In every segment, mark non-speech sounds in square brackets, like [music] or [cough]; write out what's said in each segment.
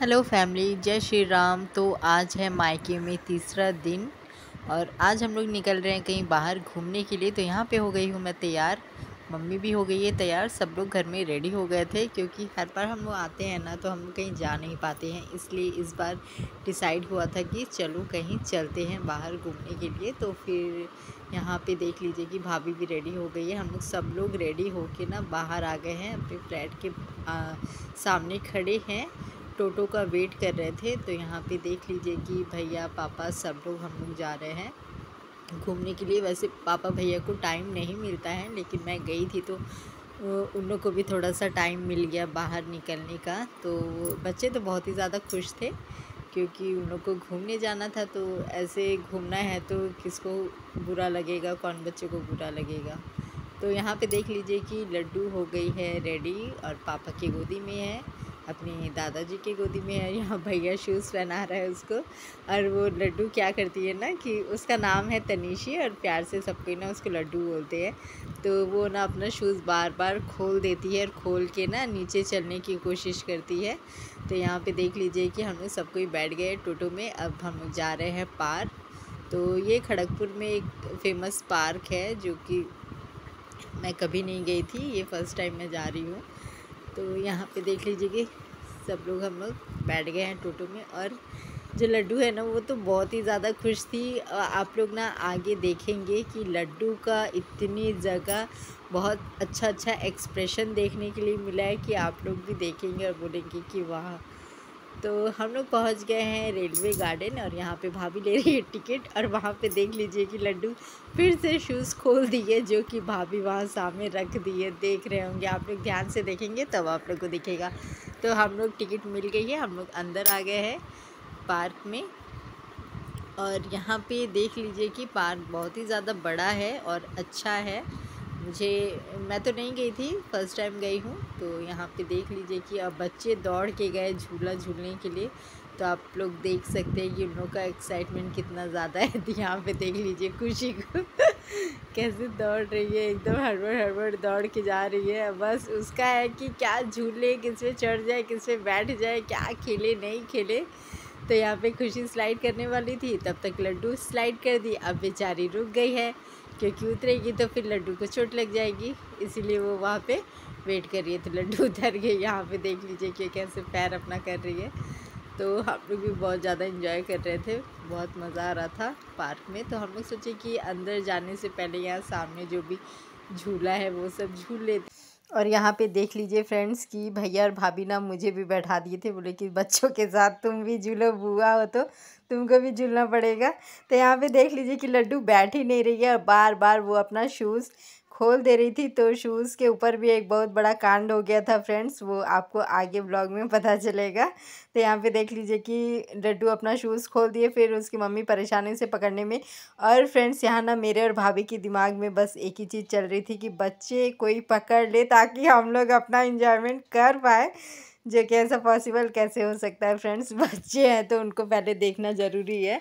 Hello family जय श्री राम तो आज है मायके में तीसरा दिन और आज हम लोग निकल रहे हैं कहीं बाहर घूमने के लिए तो यहाँ पे हो गई हूँ मैं तैयार मम्मी भी हो गई है तैयार सब लोग घर में रेडी हो गए थे क्योंकि हर बार हम लोग आते हैं ना तो हम कहीं जा नहीं पाते हैं इसलिए इस बार डिसाइड हुआ था कि चलो कहीं चलते हैं बाहर घूमने के लिए तो फिर यहाँ पे देख लीजिए कि भाभी भी रेडी हो गई है हम लोग सब लोग रेडी के ना बाहर आ गए हैं अपने फ्लैट के आ, सामने खड़े हैं टोटो का वेट कर रहे थे तो यहाँ पे देख लीजिए कि भैया पापा सब लोग हम लोग जा रहे हैं घूमने के लिए वैसे पापा भैया को टाइम नहीं मिलता है लेकिन मैं गई थी तो उन लोग को भी थोड़ा सा टाइम मिल गया बाहर निकलने का तो बच्चे तो बहुत ही ज़्यादा खुश थे क्योंकि उन लोग को घूमने जाना था तो ऐसे घूमना है तो किसको बुरा लगेगा कौन बच्चे को बुरा लगेगा तो यहाँ पे देख लीजिए कि लड्डू हो गई है रेडी और पापा की गोदी में है अपनी दादाजी के गोदी में है यहाँ भैया शूज़ पहना रहा है उसको और वो लड्डू क्या करती है ना कि उसका नाम है तनीषी और प्यार से सबको ना उसको लड्डू बोलते हैं तो वो ना अपना शूज़ बार बार खोल देती है और खोल के ना नीचे चलने की कोशिश करती है तो यहाँ पे देख लीजिए कि हम लोग सब कोई बैठ गए टोटो में अब हम लोग जा रहे हैं पार्क तो ये खड़गपुर में एक फेमस पार्क है जो कि मैं कभी नहीं गई थी ये फ़र्स्ट टाइम मैं जा रही हूँ तो यहाँ पे देख लीजिए कि सब लोग हम लोग बैठ गए हैं टोटो में और जो लड्डू है ना वो तो बहुत ही ज़्यादा खुश थी आप लोग ना आगे देखेंगे कि लड्डू का इतनी जगह बहुत अच्छा अच्छा एक्सप्रेशन देखने के लिए मिला है कि आप लोग भी देखेंगे और बोलेंगे कि वाह तो हम लोग पहुंच गए हैं रेलवे गार्डन और यहाँ पे भाभी ले रही है टिकट और वहाँ पे देख लीजिए कि लड्डू फिर से शूज़ खोल दिए जो कि भाभी वहाँ सामने रख दिए देख रहे होंगे आप लोग ध्यान से देखेंगे तब आप लोग को दिखेगा तो हम लोग टिकट मिल गई है हम लोग अंदर आ गए हैं पार्क में और यहाँ पे देख लीजिए कि पार्क बहुत ही ज़्यादा बड़ा है और अच्छा है मुझे मैं तो नहीं गई थी फर्स्ट टाइम गई हूँ तो यहाँ पे देख लीजिए कि अब बच्चे दौड़ के गए झूला झूलने के लिए तो आप लोग देख सकते हैं कि उन लोग का एक्साइटमेंट कितना ज़्यादा है तो [laughs] यहाँ पे देख लीजिए खुशी को [laughs] कैसे दौड़ रही है एकदम हड़बड़ हड़बड़ दौड़ के जा रही है बस उसका है कि क्या झूले किस पे चढ़ जाए किस पे बैठ जाए क्या खेले नहीं खेले तो यहाँ पे खुशी स्लाइड करने वाली थी तब तक लड्डू स्लाइड कर दी अब बेचारी रुक गई है क्योंकि उतरेगी तो फिर लड्डू को चोट लग जाएगी इसीलिए वो वहाँ पे वेट कर रही है तो लड्डू [laughs] उतर गए यहाँ पे देख लीजिए कि कैसे पैर अपना कर रही है तो हम लोग भी बहुत ज़्यादा इंजॉय कर रहे थे बहुत मज़ा आ रहा था पार्क में तो हम लोग सोचे कि अंदर जाने से पहले यहाँ सामने जो भी झूला है वो सब झूल लेते और यहाँ पे देख लीजिए फ्रेंड्स कि भैया और भाभी ना मुझे भी बैठा दिए थे बोले कि बच्चों के साथ तुम भी झूलो बुआ हो तो तुमको भी झूलना पड़ेगा तो यहाँ पे देख लीजिए कि लड्डू बैठ ही नहीं रही है और बार बार वो अपना शूज़ खोल दे रही थी तो शूज़ के ऊपर भी एक बहुत बड़ा कांड हो गया था फ्रेंड्स वो आपको आगे ब्लॉग में पता चलेगा तो यहाँ पे देख लीजिए कि डड्डू अपना शूज़ खोल दिए फिर उसकी मम्मी परेशानी से पकड़ने में और फ्रेंड्स यहाँ ना मेरे और भाभी के दिमाग में बस एक ही चीज़ चल रही थी कि बच्चे कोई पकड़ ले ताकि हम लोग अपना इंजॉयमेंट कर पाए जो कि ऐसा पॉसिबल कैसे हो सकता है फ्रेंड्स [laughs] बच्चे हैं तो उनको पहले देखना ज़रूरी है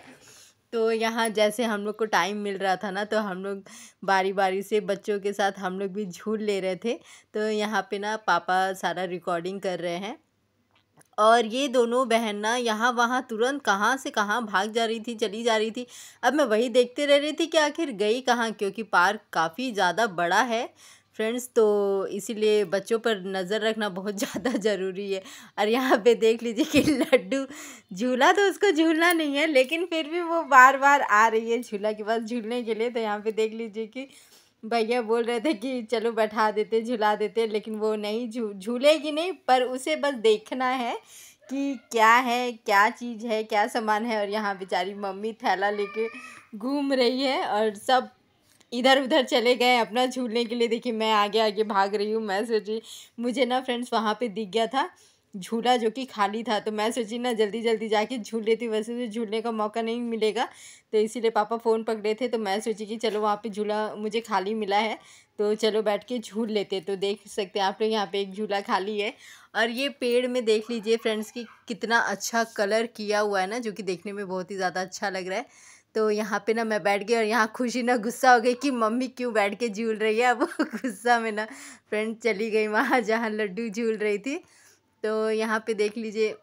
तो यहाँ जैसे हम लोग को टाइम मिल रहा था ना तो हम लोग बारी बारी से बच्चों के साथ हम लोग भी झूल ले रहे थे तो यहाँ पे ना पापा सारा रिकॉर्डिंग कर रहे हैं और ये दोनों बहन ना यहाँ वहाँ तुरंत कहाँ से कहाँ भाग जा रही थी चली जा रही थी अब मैं वही देखते रह रही थी कि आखिर गई कहाँ क्योंकि पार्क काफ़ी ज़्यादा बड़ा है फ्रेंड्स तो इसीलिए बच्चों पर नज़र रखना बहुत [laughs] ज़्यादा ज़रूरी है और यहाँ पे देख लीजिए कि लड्डू झूला तो उसको झूलना नहीं है लेकिन फिर भी वो बार बार आ रही है झूला के पास झूलने के लिए तो यहाँ पे देख लीजिए कि भैया बोल रहे थे कि चलो बैठा देते झूला देते लेकिन वो नहीं झू झूलेगी नहीं पर उसे बस देखना है कि क्या है क्या चीज़ है क्या सामान है और यहाँ बेचारी मम्मी थैला लेके घूम रही है और सब इधर उधर चले गए अपना झूलने के लिए देखिए मैं आगे आगे भाग रही हूँ मैं सोची मुझे ना फ्रेंड्स वहाँ पे दिख गया था झूला जो कि खाली था तो मैं सोची ना जल्दी जल्दी जाके झूल लेती वैसे तो झूलने का मौका नहीं मिलेगा तो इसीलिए पापा फ़ोन पकड़े थे तो मैं सोची कि चलो वहाँ पे झूला मुझे खाली मिला है तो चलो बैठ के झूल लेते तो देख सकते हैं आप लोग यहाँ पे एक झूला खाली है और ये पेड़ में देख लीजिए फ्रेंड्स कि कितना अच्छा कलर किया हुआ है ना जो कि देखने में बहुत ही ज़्यादा अच्छा लग रहा है तो यहाँ पे ना मैं बैठ गई और यहाँ खुशी ना गुस्सा हो गई कि मम्मी क्यों बैठ के झूल रही है अब [laughs] गुस्सा में ना फ्रेंड चली गई वहाँ जहाँ लड्डू झूल रही थी तो यहाँ पे देख लीजिए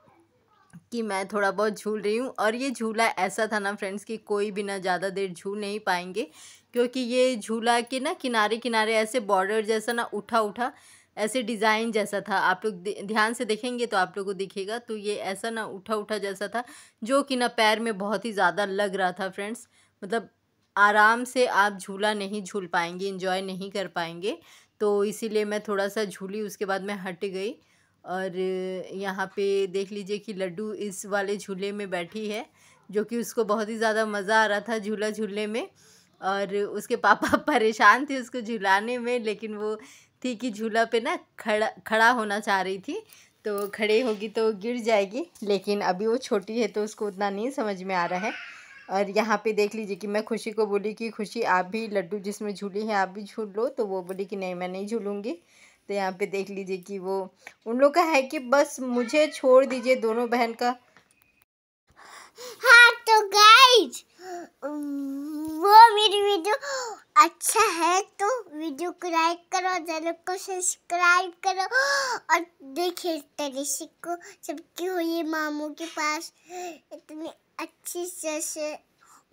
कि मैं थोड़ा बहुत झूल रही हूँ और ये झूला ऐसा था ना फ्रेंड्स कि कोई भी ना ज़्यादा देर झूल नहीं पाएंगे क्योंकि ये झूला के ना किनारे किनारे ऐसे बॉर्डर जैसा ना उठा उठा ऐसे डिज़ाइन जैसा था आप लोग ध्यान से देखेंगे तो आप लोग को दिखेगा तो ये ऐसा ना उठा उठा जैसा था जो कि ना पैर में बहुत ही ज़्यादा लग रहा था फ्रेंड्स मतलब आराम से आप झूला नहीं झूल पाएंगे इंजॉय नहीं कर पाएंगे तो इसीलिए मैं थोड़ा सा झूली उसके बाद मैं हट गई और यहाँ पे देख लीजिए कि लड्डू इस वाले झूले में बैठी है जो कि उसको बहुत ही ज़्यादा मज़ा आ रहा था झूला झूलने में और उसके पापा [laughs] परेशान थे उसको झुलाने में लेकिन वो थी कि झूला पे ना खड़ा खड़ा होना चाह रही थी तो खड़े होगी तो गिर जाएगी लेकिन अभी वो छोटी है तो उसको उतना नहीं समझ में आ रहा है और यहाँ पे देख लीजिए कि मैं खुशी को बोली कि खुशी आप भी लड्डू जिसमें झूली है आप भी झूल लो तो वो बोली कि नहीं मैं नहीं झूलूँगी तो यहाँ पे देख लीजिए कि वो उन लोग का है कि बस मुझे छोड़ दीजिए दोनों बहन का हाँ तो गाइज वो मेरी वीडियो अच्छा है तो वीडियो को लाइक करो चैनल को सब्सक्राइब करो और देखिए तरीशी तरह से को सबकी हो ये मामू के पास इतनी अच्छी जैसे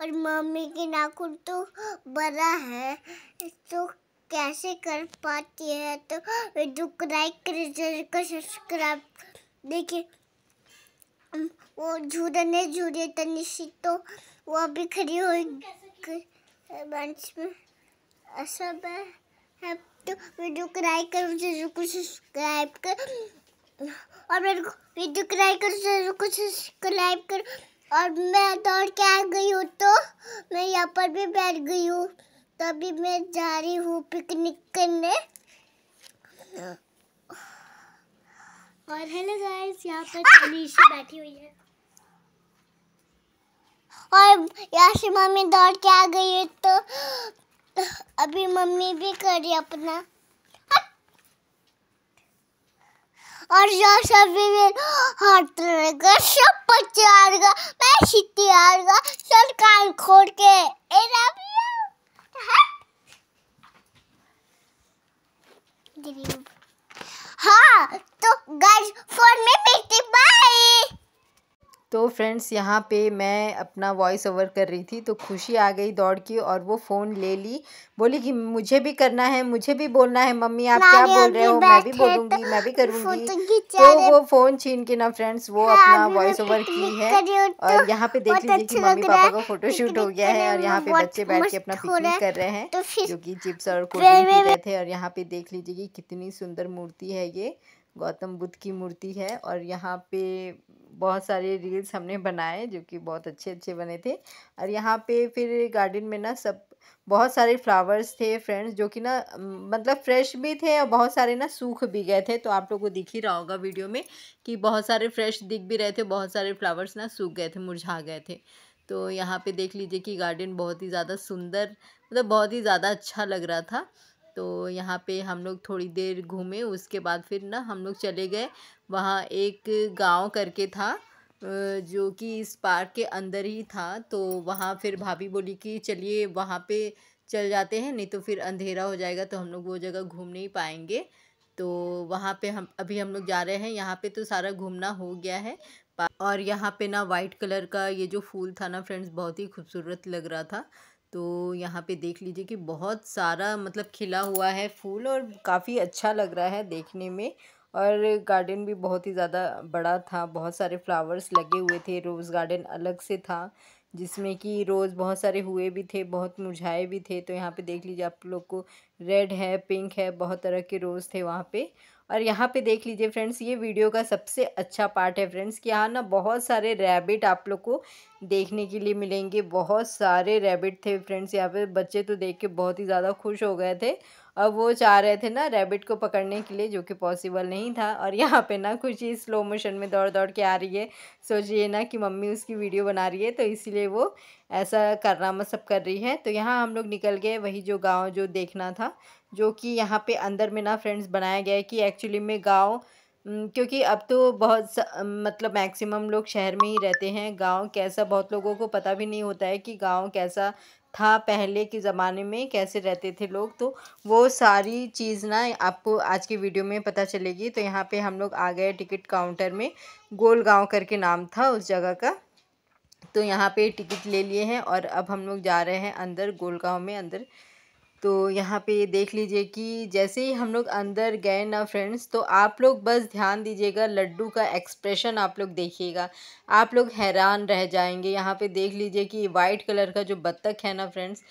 और मम्मी के नाखून तो बड़ा है तो कैसे कर पाती है तो वीडियो को लाइक करो चैनल को सब्सक्राइब देखिए वो झूलने झूले तनिशी तो वो अभी खड़ी हुई बंच में सब है तो वीडियो को लाइक करो चैनल को सब्सक्राइब कर और मेरे को वीडियो को लाइक करो चैनल को सब्सक्राइब कर और मैं दौड़ के आ गई हूँ तो मैं यहाँ पर भी बैठ गई हूँ तभी मैं जा रही हूँ पिकनिक करने और हेलो गाइस यहाँ पर तनीशी ah! बैठी हुई है और यहाँ से मम्मी दौड़ के आ गई है तो अभी मम्मी भी करी अपना और जो सभी में हाथ रहेगा सब बच्चे आएगा मैं सीती आएगा सर कान खोल के हाँ तो गाइस फोन में मिलती बाय तो फ्रेंड्स यहाँ पे मैं अपना वॉइस ओवर कर रही थी तो खुशी आ गई दौड़ की और वो फ़ोन ले ली बोली कि मुझे भी करना है मुझे भी बोलना है मम्मी आप क्या बोल रहे हो मैं भी बोलूँगी मैं भी करूँगी तो वो फ़ोन छीन के ना फ्रेंड्स वो हाँ, अपना वॉइस ओवर की है तो और यहाँ पे देख लीजिए कि अच्छा मम्मी पापा का फोटो शूट हो गया है और यहाँ पे बच्चे बैठ के अपना पिकनिक कर रहे हैं तो जो कि चिप्स और कोल्ड ड्रिंक पी रहे थे और यहाँ पे देख लीजिए कि कितनी सुंदर मूर्ति है ये गौतम बुद्ध की मूर्ति है और यहाँ पे बहुत सारे रील्स हमने बनाए जो कि बहुत अच्छे अच्छे बने थे और यहाँ पे फिर गार्डन में ना सब बहुत सारे फ्लावर्स थे फ्रेंड्स जो कि ना मतलब फ्रेश भी थे और बहुत सारे ना सूख भी गए थे तो आप लोग को दिख ही रहा होगा वीडियो में कि बहुत सारे फ्रेश दिख भी रहे थे बहुत सारे फ्लावर्स ना सूख गए थे मुरझा गए थे तो यहाँ पे देख लीजिए कि गार्डन बहुत ही ज़्यादा सुंदर मतलब बहुत ही ज़्यादा अच्छा लग रहा था तो यहाँ पे हम लोग थोड़ी देर घूमे उसके बाद फिर ना हम लोग चले गए वहाँ एक गाँव करके था जो कि इस पार्क के अंदर ही था तो वहाँ फिर भाभी बोली कि चलिए वहाँ पे चल जाते हैं नहीं तो फिर अंधेरा हो जाएगा तो हम लोग वो जगह घूम नहीं पाएंगे तो वहाँ पे हम अभी हम लोग जा रहे हैं यहाँ पे तो सारा घूमना हो गया है और यहाँ पे ना वाइट कलर का ये जो फूल था ना फ्रेंड्स बहुत ही खूबसूरत लग रहा था तो यहाँ पे देख लीजिए कि बहुत सारा मतलब खिला हुआ है फूल और काफ़ी अच्छा लग रहा है देखने में और गार्डन भी बहुत ही ज़्यादा बड़ा था बहुत सारे फ्लावर्स लगे हुए थे रोज़ गार्डन अलग से था जिसमें कि रोज़ बहुत सारे हुए भी थे बहुत मुरझाए भी थे तो यहाँ पे देख लीजिए आप लोग को रेड है पिंक है बहुत तरह के रोज़ थे वहाँ पे और यहाँ पे देख लीजिए फ्रेंड्स ये वीडियो का सबसे अच्छा पार्ट है फ्रेंड्स कि यहाँ ना बहुत सारे रैबिट आप लोग को देखने के लिए मिलेंगे बहुत सारे रैबिट थे फ्रेंड्स यहाँ पे बच्चे तो देख के बहुत ही ज़्यादा खुश हो गए थे और वो चाह रहे थे ना रैबिट को पकड़ने के लिए जो कि पॉसिबल नहीं था और यहाँ पे ना कुछ ही स्लो मोशन में दौड़ दौड़ के आ रही है सोचिए ना कि मम्मी उसकी वीडियो बना रही है तो इसीलिए वो ऐसा मत सब कर रही है तो यहाँ हम लोग निकल गए वही जो गाँव जो देखना था जो कि यहाँ पे अंदर में ना फ्रेंड्स बनाया गया है कि एक्चुअली में गाँव क्योंकि अब तो बहुत स, मतलब मैक्सिमम लोग शहर में ही रहते हैं गांव कैसा बहुत लोगों को पता भी नहीं होता है कि गांव कैसा था पहले के ज़माने में कैसे रहते थे लोग तो वो सारी चीज़ ना आपको आज की वीडियो में पता चलेगी तो यहाँ पे हम लोग आ गए टिकट काउंटर में गोल गांव करके नाम था उस जगह का तो यहाँ पे टिकट ले लिए हैं और अब हम लोग जा रहे हैं अंदर गोल गांव में अंदर तो यहाँ पे देख लीजिए कि जैसे ही हम लोग अंदर गए ना फ्रेंड्स तो आप लोग बस ध्यान दीजिएगा लड्डू का एक्सप्रेशन आप लोग देखिएगा आप लोग हैरान रह जाएंगे यहाँ पे देख लीजिए कि वाइट कलर का जो बत्तख है ना फ्रेंड्स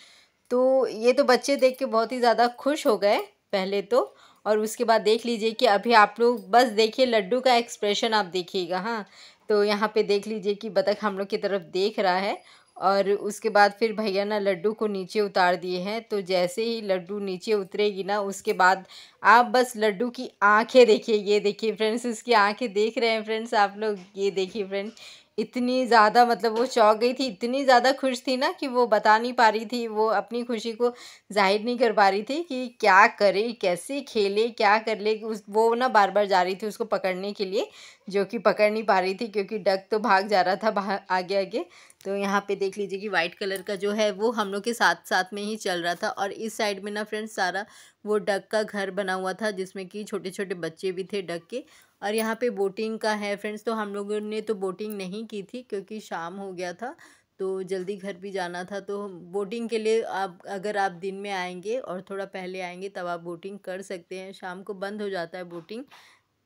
तो ये तो बच्चे देख के बहुत ही ज़्यादा खुश हो गए पहले तो और उसके बाद देख लीजिए कि अभी आप लोग बस देखिए लड्डू का एक्सप्रेशन आप देखिएगा हाँ तो यहाँ पे देख लीजिए कि बतख हम लोग की तरफ देख रहा है और उसके बाद फिर भैया ना लड्डू को नीचे उतार दिए हैं तो जैसे ही लड्डू नीचे उतरेगी ना उसके बाद आप बस लड्डू की आंखें देखिए ये देखिए फ्रेंड्स उसकी आंखें देख रहे हैं फ्रेंड्स आप लोग ये देखिए फ्रेंड्स इतनी ज़्यादा मतलब वो चौंक गई थी इतनी ज़्यादा खुश थी ना कि वो बता नहीं पा रही थी वो अपनी खुशी को जाहिर नहीं कर पा रही थी कि क्या करे कैसे खेले क्या कर ले उस वो ना बार बार जा रही थी उसको पकड़ने के लिए जो कि पकड़ नहीं पा रही थी क्योंकि डक तो भाग जा रहा था आगे आगे तो यहाँ पे देख लीजिए कि वाइट कलर का जो है वो हम लोग के साथ साथ में ही चल रहा था और इस साइड में ना फ्रेंड्स सारा वो डक का घर बना हुआ था जिसमें कि छोटे छोटे बच्चे भी थे डक के और यहाँ पे बोटिंग का है फ्रेंड्स तो हम लोगों ने तो बोटिंग नहीं की थी क्योंकि शाम हो गया था तो जल्दी घर भी जाना था तो बोटिंग के लिए आप अगर आप दिन में आएंगे और थोड़ा पहले आएंगे तब आप बोटिंग कर सकते हैं शाम को बंद हो जाता है बोटिंग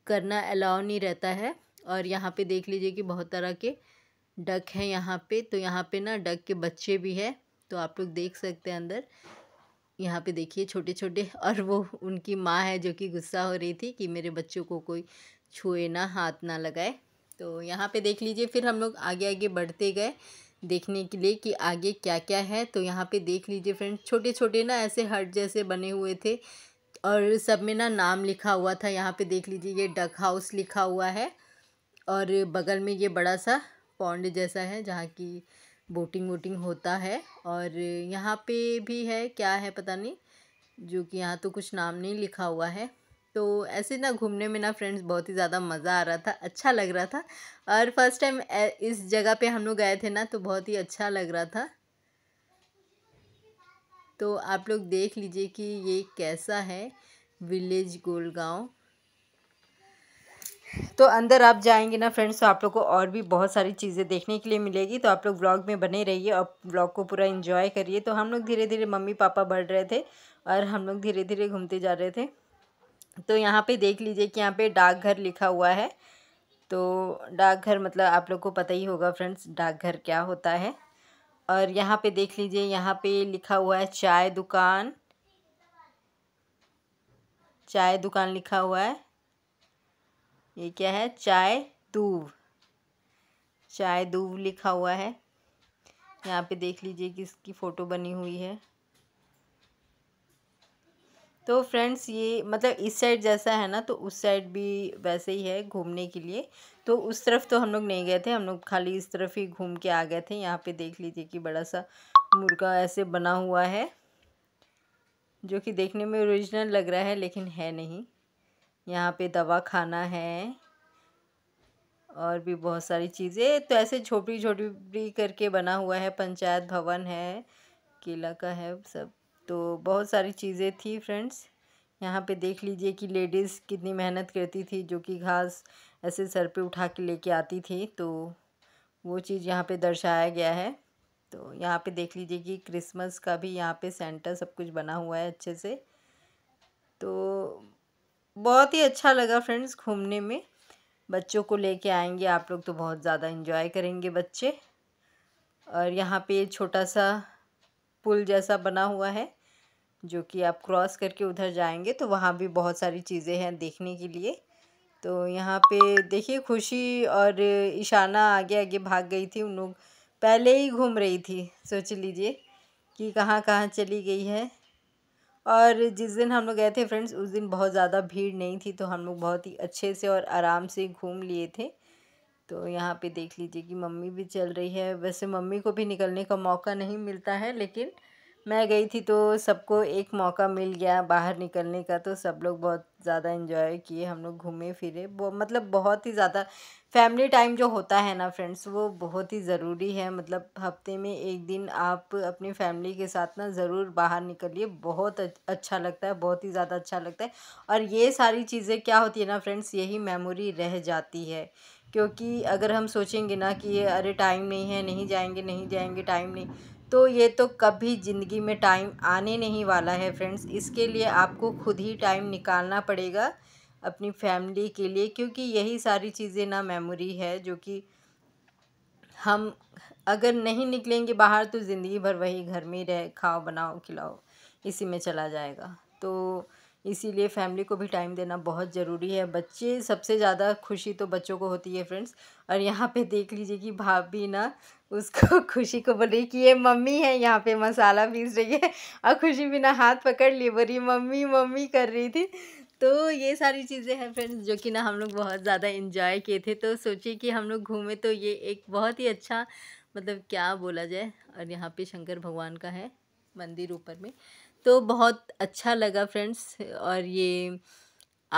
करना अलाउ नहीं रहता है और यहाँ पे देख लीजिए कि बहुत तरह के डक है यहाँ पे तो यहाँ पे ना डक के बच्चे भी है तो आप लोग देख सकते हैं अंदर यहाँ पे देखिए छोटे छोटे और वो उनकी माँ है जो कि गुस्सा हो रही थी कि मेरे बच्चों को कोई छुए ना हाथ ना लगाए तो यहाँ पे देख लीजिए फिर हम लोग आगे आगे बढ़ते गए देखने के लिए कि आगे क्या क्या है तो यहाँ पे देख लीजिए फ्रेंड छोटे छोटे ना ऐसे हट जैसे बने हुए थे और सब में ना नाम लिखा हुआ था यहाँ पे देख लीजिए ये डक हाउस लिखा हुआ है और बगल में ये बड़ा सा पॉन्ड जैसा है जहाँ की बोटिंग वोटिंग होता है और यहाँ पे भी है क्या है पता नहीं जो कि यहाँ तो कुछ नाम नहीं लिखा हुआ है तो ऐसे ना घूमने में ना फ्रेंड्स बहुत ही ज़्यादा मज़ा आ रहा था अच्छा लग रहा था और फर्स्ट टाइम इस जगह पे हम लोग गए थे ना तो बहुत ही अच्छा लग रहा था तो आप लोग देख लीजिए कि ये कैसा है विलेज गोलगांव तो अंदर आप जाएंगे ना फ्रेंड्स तो आप लोग को और भी बहुत सारी चीज़ें देखने के लिए मिलेगी तो आप लोग ब्लॉग में बने रहिए और ब्लॉग को पूरा इन्जॉय करिए तो हम लोग धीरे धीरे मम्मी पापा बढ़ रहे थे और हम लोग धीरे धीरे घूमते जा रहे थे तो यहाँ पे देख लीजिए कि यहाँ पे डाकघर लिखा हुआ है तो डाकघर मतलब आप लोग को पता ही होगा फ्रेंड्स डाकघर क्या होता है और यहाँ पे देख लीजिए यहाँ पे लिखा हुआ है चाय दुकान चाय दुकान लिखा हुआ है ये क्या है चाय दूब चाय दूब लिखा हुआ है यहाँ पे देख लीजिए कि इसकी फ़ोटो बनी हुई है तो फ्रेंड्स ये मतलब इस साइड जैसा है ना तो उस साइड भी वैसे ही है घूमने के लिए तो उस तरफ तो हम लोग नहीं गए थे हम लोग खाली इस तरफ ही घूम के आ गए थे यहाँ पे देख लीजिए कि बड़ा सा मुर्गा ऐसे बना हुआ है जो कि देखने में ओरिजिनल लग रहा है लेकिन है नहीं यहाँ पे दवा खाना है और भी बहुत सारी चीज़ें तो ऐसे छोटी छोटी करके बना हुआ है पंचायत भवन है किला का है सब तो बहुत सारी चीज़ें थी फ्रेंड्स यहाँ पे देख लीजिए कि लेडीज़ कितनी मेहनत करती थी जो कि घास ऐसे सर पे उठा के लेके आती थी तो वो चीज़ यहाँ पे दर्शाया गया है तो यहाँ पे देख लीजिए कि क्रिसमस का भी यहाँ पे सेंटर सब कुछ बना हुआ है अच्छे से तो बहुत ही अच्छा लगा फ्रेंड्स घूमने में बच्चों को लेके आएंगे आप लोग तो बहुत ज़्यादा इन्जॉय करेंगे बच्चे और यहाँ पे छोटा सा पुल जैसा बना हुआ है जो कि आप क्रॉस करके उधर जाएंगे तो वहाँ भी बहुत सारी चीज़ें हैं देखने के लिए तो यहाँ पे देखिए खुशी और इशाना आगे आगे भाग गई थी उन लोग पहले ही घूम रही थी सोच लीजिए कि कहाँ कहाँ चली गई है और जिस दिन हम लोग गए थे फ्रेंड्स उस दिन बहुत ज़्यादा भीड़ नहीं थी तो हम लोग बहुत ही अच्छे से और आराम से घूम लिए थे तो यहाँ पे देख लीजिए कि मम्मी भी चल रही है वैसे मम्मी को भी निकलने का मौका नहीं मिलता है लेकिन मैं गई थी तो सबको एक मौका मिल गया बाहर निकलने का तो सब लोग बहुत ज़्यादा इन्जॉय किए हम लोग घूमे फिरे मतलब बहुत ही ज़्यादा फैमिली टाइम जो होता है ना फ्रेंड्स वो बहुत ही ज़रूरी है मतलब हफ्ते में एक दिन आप अपनी फैमिली के साथ ना ज़रूर बाहर निकलिए बहुत अच्छा लगता है बहुत ही ज़्यादा अच्छा लगता है और ये सारी चीज़ें क्या होती है ना फ्रेंड्स यही मेमोरी रह जाती है क्योंकि अगर हम सोचेंगे ना कि अरे टाइम नहीं है नहीं जाएंगे नहीं जाएंगे टाइम नहीं तो ये तो कभी ज़िंदगी में टाइम आने नहीं वाला है फ्रेंड्स इसके लिए आपको खुद ही टाइम निकालना पड़ेगा अपनी फैमिली के लिए क्योंकि यही सारी चीज़ें ना मेमोरी है जो कि हम अगर नहीं निकलेंगे बाहर तो ज़िंदगी भर वही घर में रह खाओ बनाओ खिलाओ इसी में चला जाएगा तो इसीलिए फैमिली को भी टाइम देना बहुत ज़रूरी है बच्चे सबसे ज़्यादा खुशी तो बच्चों को होती है फ्रेंड्स और यहाँ पे देख लीजिए कि भाभी ना उसको [laughs] खुशी को बोल रही कि ये मम्मी है यहाँ पे मसाला पीस रही है और खुशी बिना हाथ पकड़ लिए बोल रही मम्मी मम्मी कर रही थी तो ये सारी चीज़ें हैं फ्रेंड्स जो कि ना हम लोग बहुत ज़्यादा इन्जॉय किए थे तो सोचिए कि हम लोग घूमे तो ये एक बहुत ही अच्छा मतलब क्या बोला जाए और यहाँ पे शंकर भगवान का है मंदिर ऊपर में तो बहुत अच्छा लगा फ्रेंड्स और ये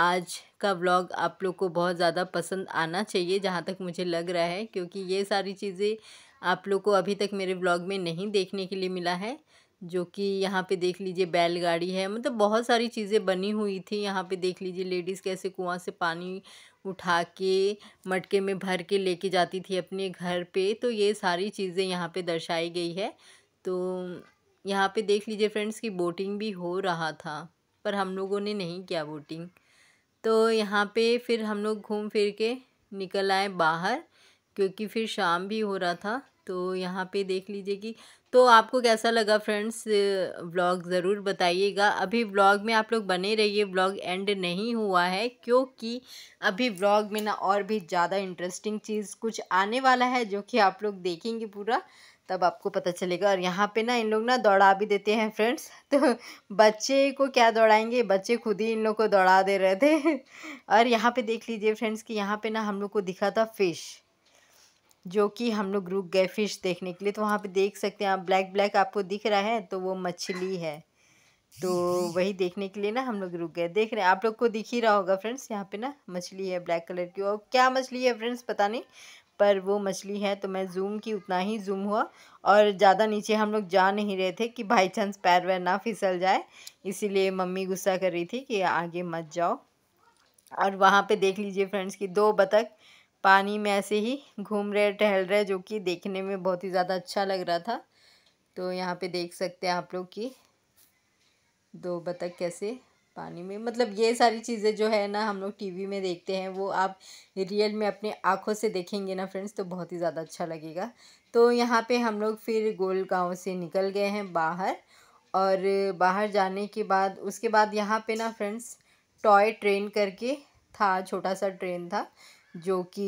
आज का ब्लॉग आप लोग को बहुत ज़्यादा पसंद आना चाहिए जहाँ तक मुझे लग रहा है क्योंकि ये सारी चीज़ें आप लोग को अभी तक मेरे ब्लॉग में नहीं देखने के लिए मिला है जो कि यहाँ पे देख लीजिए बैलगाड़ी है मतलब बहुत सारी चीज़ें बनी हुई थी यहाँ पे देख लीजिए लेडीज़ कैसे कुआं से पानी उठा के मटके में भर के लेके जाती थी अपने घर पे तो ये सारी चीज़ें यहाँ पे दर्शाई गई है तो यहाँ पे देख लीजिए फ्रेंड्स कि बोटिंग भी हो रहा था पर हम लोगों ने नहीं किया बोटिंग तो यहाँ पर फिर हम लोग घूम फिर के निकल आए बाहर क्योंकि फिर शाम भी हो रहा था तो यहाँ पे देख लीजिए कि तो आपको कैसा लगा फ्रेंड्स ब्लॉग ज़रूर बताइएगा अभी ब्लॉग में आप लोग बने रहिए ब्लॉग एंड नहीं हुआ है क्योंकि अभी ब्लॉग में ना और भी ज़्यादा इंटरेस्टिंग चीज़ कुछ आने वाला है जो कि आप लोग देखेंगे पूरा तब आपको पता चलेगा और यहाँ पे ना इन लोग ना दौड़ा भी देते हैं फ्रेंड्स तो बच्चे को क्या दौड़ाएंगे बच्चे खुद ही इन लोग को दौड़ा दे रहे थे और यहाँ पे देख लीजिए फ्रेंड्स कि यहाँ पे ना हम लोग को दिखा था फ़िश जो कि हम लोग रुक गए फिश देखने के लिए तो वहाँ पे देख सकते हैं आप ब्लैक ब्लैक आपको दिख रहा है तो वो मछली है तो वही देखने के लिए ना हम लोग रुक गए देख रहे हैं आप लोग को दिख ही रहा होगा फ्रेंड्स यहाँ पे ना मछली है ब्लैक कलर की और क्या मछली है फ्रेंड्स पता नहीं पर वो मछली है तो मैं जूम की उतना ही जूम हुआ और ज़्यादा नीचे हम लोग जा नहीं रहे थे कि बाई चांस पैर वैर ना फिसल जाए इसीलिए मम्मी गुस्सा कर रही थी कि आगे मत जाओ और वहाँ पर देख लीजिए फ्रेंड्स कि दो बतख पानी में ऐसे ही घूम रहे टहल रहे जो कि देखने में बहुत ही ज़्यादा अच्छा लग रहा था तो यहाँ पे देख सकते हैं आप लोग कि दो बतख कैसे पानी में मतलब ये सारी चीज़ें जो है ना हम लोग टीवी में देखते हैं वो आप रियल में अपने आँखों से देखेंगे ना फ्रेंड्स तो बहुत ही ज़्यादा अच्छा लगेगा तो यहाँ पे हम लोग फिर गोल गाँव से निकल गए हैं बाहर और बाहर जाने के बाद उसके बाद यहाँ पे ना फ्रेंड्स टॉय ट्रेन करके था छोटा सा ट्रेन था जो कि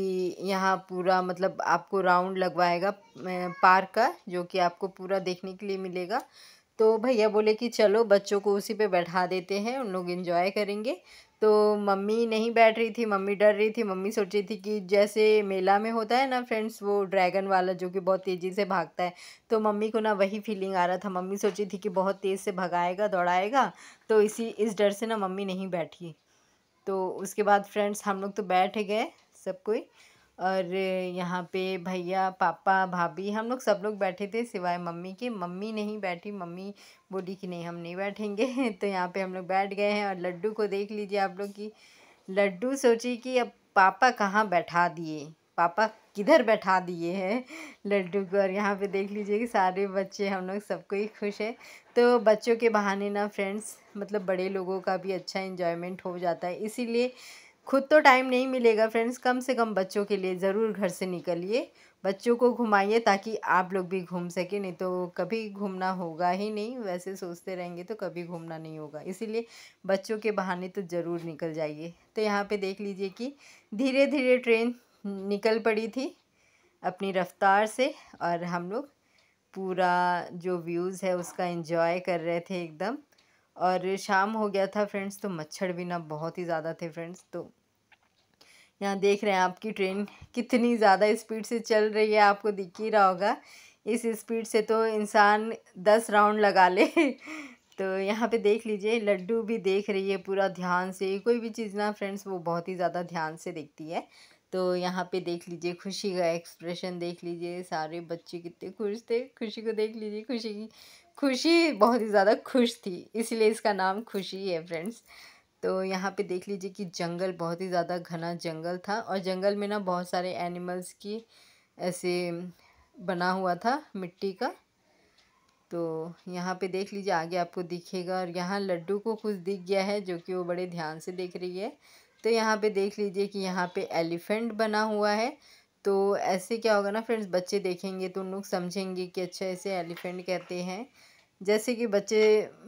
यहाँ पूरा मतलब आपको राउंड लगवाएगा पार्क का जो कि आपको पूरा देखने के लिए मिलेगा तो भैया बोले कि चलो बच्चों को उसी पे बैठा देते हैं उन लोग इन्जॉय करेंगे तो मम्मी नहीं बैठ रही थी मम्मी डर रही थी मम्मी सोच रही थी कि जैसे मेला में होता है ना फ्रेंड्स वो ड्रैगन वाला जो कि बहुत तेज़ी से भागता है तो मम्मी को ना वही फीलिंग आ रहा था मम्मी सोच रही थी कि बहुत तेज़ से भगाएगा दौड़ाएगा तो इसी इस डर से ना मम्मी नहीं बैठी तो उसके बाद फ्रेंड्स हम लोग तो बैठ गए सब कोई और यहाँ पे भैया पापा भाभी हम लोग सब लोग बैठे थे सिवाय मम्मी के मम्मी नहीं बैठी मम्मी बोली कि नहीं हम नहीं बैठेंगे [laughs] तो यहाँ पे हम लोग बैठ गए हैं और लड्डू को देख लीजिए आप लोग कि लड्डू सोची कि अब पापा कहाँ बैठा दिए पापा किधर बैठा दिए हैं [laughs] लड्डू को और यहाँ पे देख लीजिए कि सारे बच्चे हम लोग सबको ही खुश है तो बच्चों के बहाने ना फ्रेंड्स मतलब बड़े लोगों का भी अच्छा इन्जॉयमेंट हो जाता है इसीलिए खुद तो टाइम नहीं मिलेगा फ्रेंड्स कम से कम बच्चों के लिए ज़रूर घर से निकलिए बच्चों को घुमाइए ताकि आप लोग भी घूम सकें नहीं तो कभी घूमना होगा ही नहीं वैसे सोचते रहेंगे तो कभी घूमना नहीं होगा इसीलिए बच्चों के बहाने तो ज़रूर निकल जाइए तो यहाँ पे देख लीजिए कि धीरे धीरे ट्रेन निकल पड़ी थी अपनी रफ़्तार से और हम लोग पूरा जो व्यूज़ है उसका इंजॉय कर रहे थे एकदम और शाम हो गया था फ्रेंड्स तो मच्छर भी ना बहुत ही ज़्यादा थे फ्रेंड्स तो यहाँ देख रहे हैं आपकी ट्रेन कितनी ज़्यादा स्पीड से चल रही है आपको दिख ही रहा होगा इस स्पीड से तो इंसान दस राउंड लगा ले [laughs] तो यहाँ पे देख लीजिए लड्डू भी देख रही है पूरा ध्यान से कोई भी चीज़ ना फ्रेंड्स वो बहुत ही ज़्यादा ध्यान से देखती है तो यहाँ पे देख लीजिए खुशी का एक्सप्रेशन देख लीजिए सारे बच्चे कितने खुश थे खुशी को देख लीजिए खुशी की खुशी बहुत ही ज़्यादा खुश थी इसलिए इसका नाम खुशी है फ्रेंड्स तो यहाँ पे देख लीजिए कि जंगल बहुत ही ज़्यादा घना जंगल था और जंगल में ना बहुत सारे एनिमल्स की ऐसे बना हुआ था मिट्टी का तो यहाँ पे देख लीजिए आगे आपको दिखेगा और यहाँ लड्डू को कुछ दिख गया है जो कि वो बड़े ध्यान से देख रही है तो यहाँ पे देख लीजिए कि यहाँ पे एलिफेंट बना हुआ है तो ऐसे क्या होगा ना फ्रेंड्स बच्चे देखेंगे तो उन लोग समझेंगे कि अच्छा ऐसे एलिफेंट कहते हैं जैसे कि बच्चे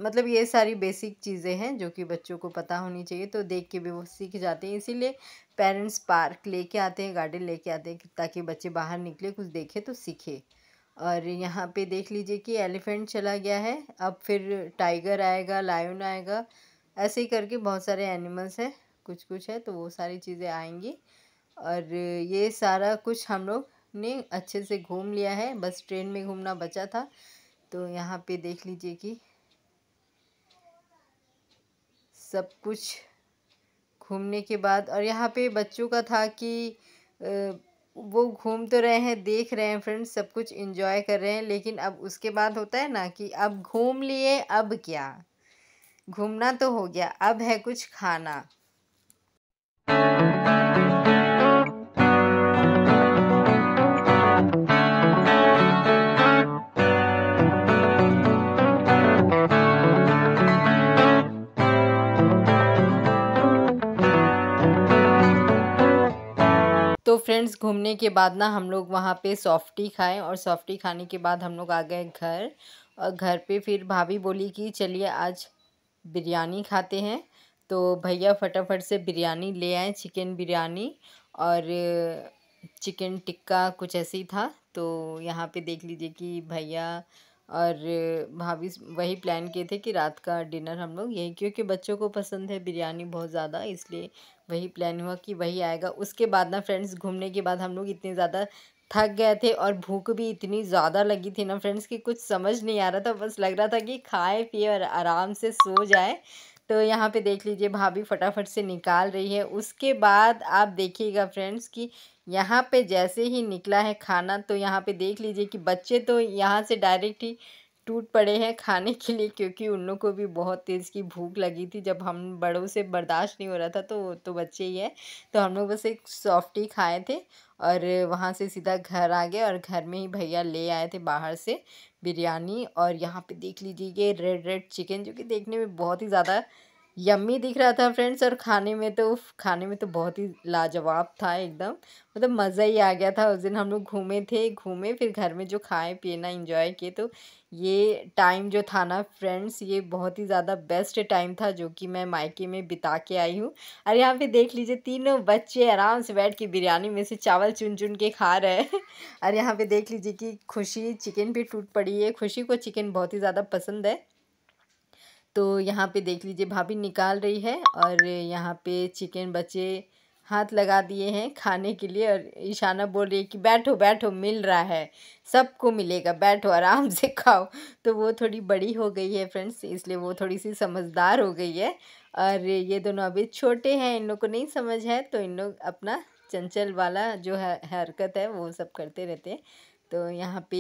मतलब ये सारी बेसिक चीज़ें हैं जो कि बच्चों को पता होनी चाहिए तो देख के भी वो सीख जाते हैं इसीलिए पेरेंट्स पार्क लेके आते हैं गार्डन लेके आते हैं ताकि बच्चे बाहर निकले कुछ देखे तो सीखे और यहाँ पे देख लीजिए कि एलिफेंट चला गया है अब फिर टाइगर आएगा लायन आएगा ऐसे ही करके बहुत सारे एनिमल्स हैं कुछ कुछ है तो वो सारी चीज़ें आएंगी और ये सारा कुछ हम लोग ने अच्छे से घूम लिया है बस ट्रेन में घूमना बचा था तो यहाँ पे देख लीजिए कि सब कुछ घूमने के बाद और यहाँ पे बच्चों का था कि वो घूम तो रहे हैं देख रहे हैं फ्रेंड्स सब कुछ इन्जॉय कर रहे हैं लेकिन अब उसके बाद होता है ना कि अब घूम लिए अब क्या घूमना तो हो गया अब है कुछ खाना तो फ्रेंड्स घूमने के बाद ना हम लोग वहाँ पे सॉफ्टी खाएं और सॉफ्टी खाने के बाद हम लोग आ गए घर और घर पे फिर भाभी बोली कि चलिए आज बिरयानी खाते हैं तो भैया फटाफट से बिरयानी ले आए चिकन बिरयानी और चिकन टिक्का कुछ ऐसे ही था तो यहाँ पे देख लीजिए कि भैया और भाभी वही प्लान किए थे कि रात का डिनर हम लोग यही क्योंकि बच्चों को पसंद है बिरयानी बहुत ज़्यादा इसलिए वही प्लान हुआ कि वही आएगा उसके बाद ना फ्रेंड्स घूमने के बाद हम लोग इतने ज़्यादा थक गए थे और भूख भी इतनी ज़्यादा लगी थी ना फ्रेंड्स कि कुछ समझ नहीं आ रहा था बस लग रहा था कि खाए पिए और आराम से सो जाए तो यहाँ पे देख लीजिए भाभी फटाफट से निकाल रही है उसके बाद आप देखिएगा फ्रेंड्स कि यहाँ पे जैसे ही निकला है खाना तो यहाँ पे देख लीजिए कि बच्चे तो यहाँ से डायरेक्ट ही टूट पड़े हैं खाने के लिए क्योंकि उन लोग को भी बहुत तेज़ की भूख लगी थी जब हम बड़ों से बर्दाश्त नहीं हो रहा था तो तो बच्चे ही है तो हम लोग बस एक सॉफ्टी खाए थे और वहाँ से सीधा घर आ गए और घर में ही भैया ले आए थे बाहर से बिरयानी और यहाँ पे देख लीजिए रेड रेड चिकन जो कि देखने में बहुत ही ज़्यादा यम्मी दिख रहा था फ्रेंड्स और खाने में तो खाने में तो बहुत ही लाजवाब था एकदम मतलब तो मज़ा ही आ गया था उस दिन हम लोग घूमे थे घूमे फिर घर में जो खाए पिए ना इंजॉय किए तो ये टाइम जो था ना फ्रेंड्स ये बहुत ही ज़्यादा बेस्ट टाइम था जो कि मैं मायके में बिता के आई हूँ और यहाँ पे देख लीजिए तीनों बच्चे आराम से बैठ के बिरयानी में से चावल चुन चुन के खा रहे हैं और यहाँ पे देख लीजिए कि खुशी चिकन भी टूट पड़ी है खुशी को चिकन बहुत ही ज़्यादा पसंद है तो यहाँ पे देख लीजिए भाभी निकाल रही है और यहाँ पे चिकन बच्चे हाथ लगा दिए हैं खाने के लिए और ईशाना बोल रही है कि बैठो बैठो मिल रहा है सबको मिलेगा बैठो आराम से खाओ तो वो थोड़ी बड़ी हो गई है फ्रेंड्स इसलिए वो थोड़ी सी समझदार हो गई है और ये दोनों अभी छोटे हैं इन लोग को नहीं समझ है तो इन लोग अपना चंचल वाला जो है हरकत है वो सब करते रहते हैं तो यहाँ पे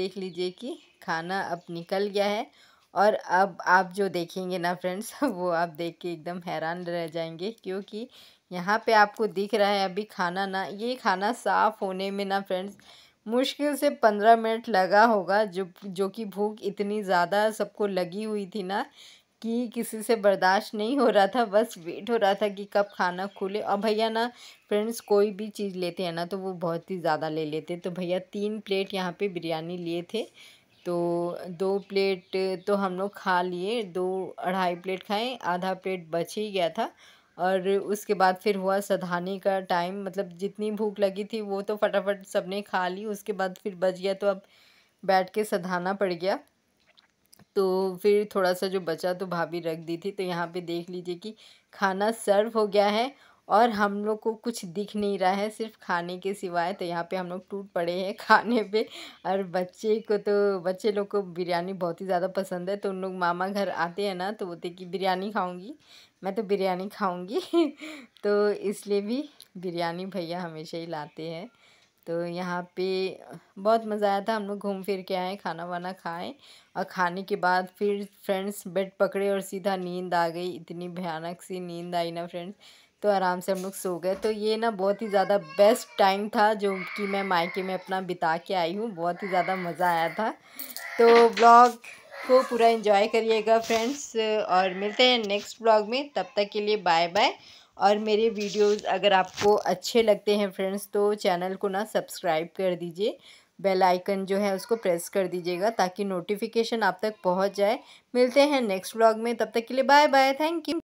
देख लीजिए कि खाना अब निकल गया है और अब आप जो देखेंगे ना फ्रेंड्स [laughs] वो आप देख के एकदम हैरान रह जाएंगे क्योंकि यहाँ पे आपको दिख रहा है अभी खाना ना ये खाना साफ़ होने में ना फ्रेंड्स मुश्किल से पंद्रह मिनट लगा होगा जो जो कि भूख इतनी ज़्यादा सबको लगी हुई थी ना कि किसी से बर्दाश्त नहीं हो रहा था बस वेट हो रहा था कि कब खाना खुले और भैया ना फ्रेंड्स कोई भी चीज़ लेते हैं ना तो वो बहुत ही ज़्यादा ले लेते तो भैया तीन प्लेट यहाँ पे बिरयानी लिए थे तो दो प्लेट तो हम लोग खा लिए दो अढ़ाई प्लेट खाएं आधा प्लेट बच ही गया था और उसके बाद फिर हुआ सधाने का टाइम मतलब जितनी भूख लगी थी वो तो फटाफट सबने खा ली उसके बाद फिर बच गया तो अब बैठ के सधाना पड़ गया तो फिर थोड़ा सा जो बचा तो भाभी रख दी थी तो यहाँ पे देख लीजिए कि खाना सर्व हो गया है और हम लोग को कुछ दिख नहीं रहा है सिर्फ खाने के सिवाय तो यहाँ पे हम लोग टूट पड़े हैं खाने पे और बच्चे को तो बच्चे लोग को बिरयानी बहुत ही ज़्यादा पसंद है तो उन लोग मामा घर आते हैं ना तो बोलते कि बिरयानी खाऊंगी मैं तो बिरयानी खाऊंगी [laughs] तो इसलिए भी बिरयानी भैया हमेशा ही लाते हैं तो यहाँ पे बहुत मज़ा आया था हम लोग घूम फिर के आए खाना वाना खाएं और खाने के बाद फिर फ्रेंड्स बेड पकड़े और सीधा नींद आ गई इतनी भयानक सी नींद आई ना फ्रेंड्स तो आराम से हम लोग सो गए तो ये ना बहुत ही ज़्यादा बेस्ट टाइम था जो कि मैं मायके में अपना बिता के आई हूँ बहुत ही ज़्यादा मज़ा आया था तो ब्लॉग को पूरा इन्जॉय करिएगा फ्रेंड्स और मिलते हैं नेक्स्ट ब्लॉग में तब तक के लिए बाय बाय और मेरे वीडियोस अगर आपको अच्छे लगते हैं फ्रेंड्स तो चैनल को ना सब्सक्राइब कर दीजिए बेल आइकन जो है उसको प्रेस कर दीजिएगा ताकि नोटिफिकेशन आप तक पहुंच जाए मिलते हैं नेक्स्ट ब्लॉग में तब तक के लिए बाय बाय थैंक यू